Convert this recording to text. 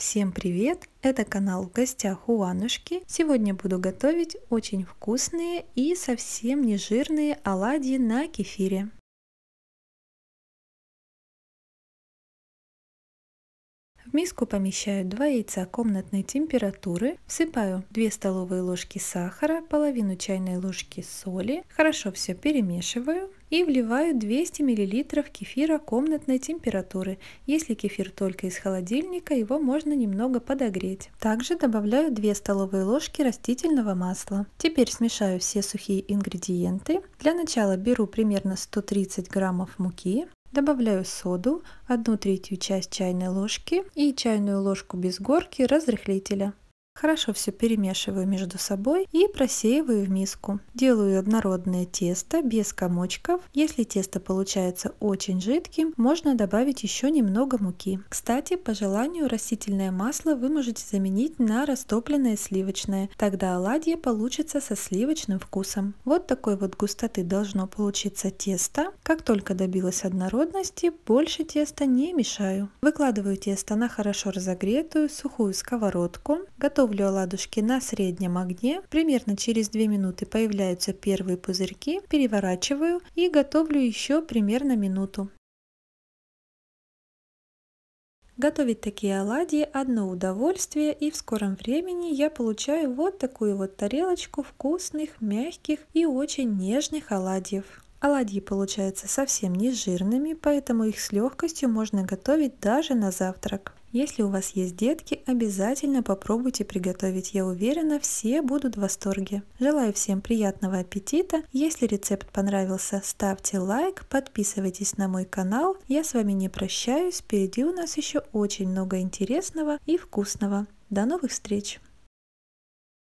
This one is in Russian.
Всем привет! Это канал в гостях у Аннушки. Сегодня буду готовить очень вкусные и совсем не жирные оладьи на кефире. В миску помещаю 2 яйца комнатной температуры, всыпаю 2 столовые ложки сахара, половину чайной ложки соли, хорошо все перемешиваю и вливаю 200 мл кефира комнатной температуры. Если кефир только из холодильника, его можно немного подогреть. Также добавляю 2 столовые ложки растительного масла. Теперь смешаю все сухие ингредиенты. Для начала беру примерно 130 граммов муки, Добавляю соду, 1 третью часть чайной ложки и чайную ложку без горки разрыхлителя. Хорошо все перемешиваю между собой и просеиваю в миску. Делаю однородное тесто без комочков. Если тесто получается очень жидким, можно добавить еще немного муки. Кстати, по желанию растительное масло вы можете заменить на растопленное сливочное. Тогда оладьи получатся со сливочным вкусом. Вот такой вот густоты должно получиться тесто. Как только добилась однородности, больше теста не мешаю. Выкладываю тесто на хорошо разогретую сухую сковородку. Готово Готовлю оладушки на среднем огне. Примерно через 2 минуты появляются первые пузырьки. Переворачиваю и готовлю еще примерно минуту. Готовить такие оладьи – одно удовольствие, и в скором времени я получаю вот такую вот тарелочку вкусных, мягких и очень нежных оладьев. Оладьи получаются совсем не жирными, поэтому их с легкостью можно готовить даже на завтрак. Если у вас есть детки, обязательно попробуйте приготовить, я уверена, все будут в восторге. Желаю всем приятного аппетита, если рецепт понравился, ставьте лайк, подписывайтесь на мой канал, я с вами не прощаюсь, впереди у нас еще очень много интересного и вкусного. До новых встреч!